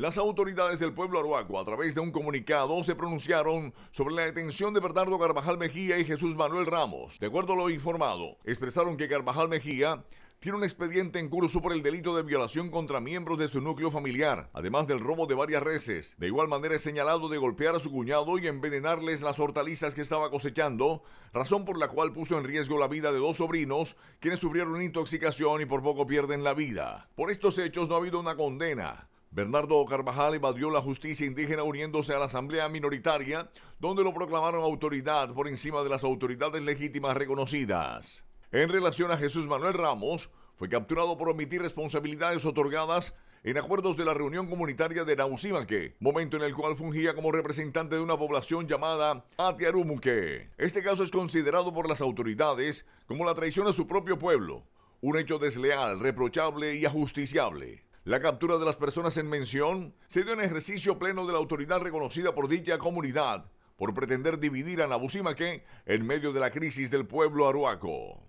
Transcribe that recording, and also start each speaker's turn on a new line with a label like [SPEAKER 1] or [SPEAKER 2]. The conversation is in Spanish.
[SPEAKER 1] Las autoridades del pueblo aruaco, a través de un comunicado, se pronunciaron sobre la detención de Bernardo Carvajal Mejía y Jesús Manuel Ramos. De acuerdo a lo informado, expresaron que Carvajal Mejía tiene un expediente en curso por el delito de violación contra miembros de su núcleo familiar, además del robo de varias reses. De igual manera es señalado de golpear a su cuñado y envenenarles las hortalizas que estaba cosechando, razón por la cual puso en riesgo la vida de dos sobrinos, quienes sufrieron intoxicación y por poco pierden la vida. Por estos hechos no ha habido una condena. Bernardo Carvajal evadió la justicia indígena uniéndose a la Asamblea Minoritaria, donde lo proclamaron autoridad por encima de las autoridades legítimas reconocidas. En relación a Jesús Manuel Ramos, fue capturado por omitir responsabilidades otorgadas en acuerdos de la reunión comunitaria de Nausimaque, momento en el cual fungía como representante de una población llamada Atiarumuque. Este caso es considerado por las autoridades como la traición a su propio pueblo, un hecho desleal, reprochable y ajusticiable. La captura de las personas en mención se dio en ejercicio pleno de la autoridad reconocida por dicha comunidad por pretender dividir a Nabucimaque en medio de la crisis del pueblo aruaco.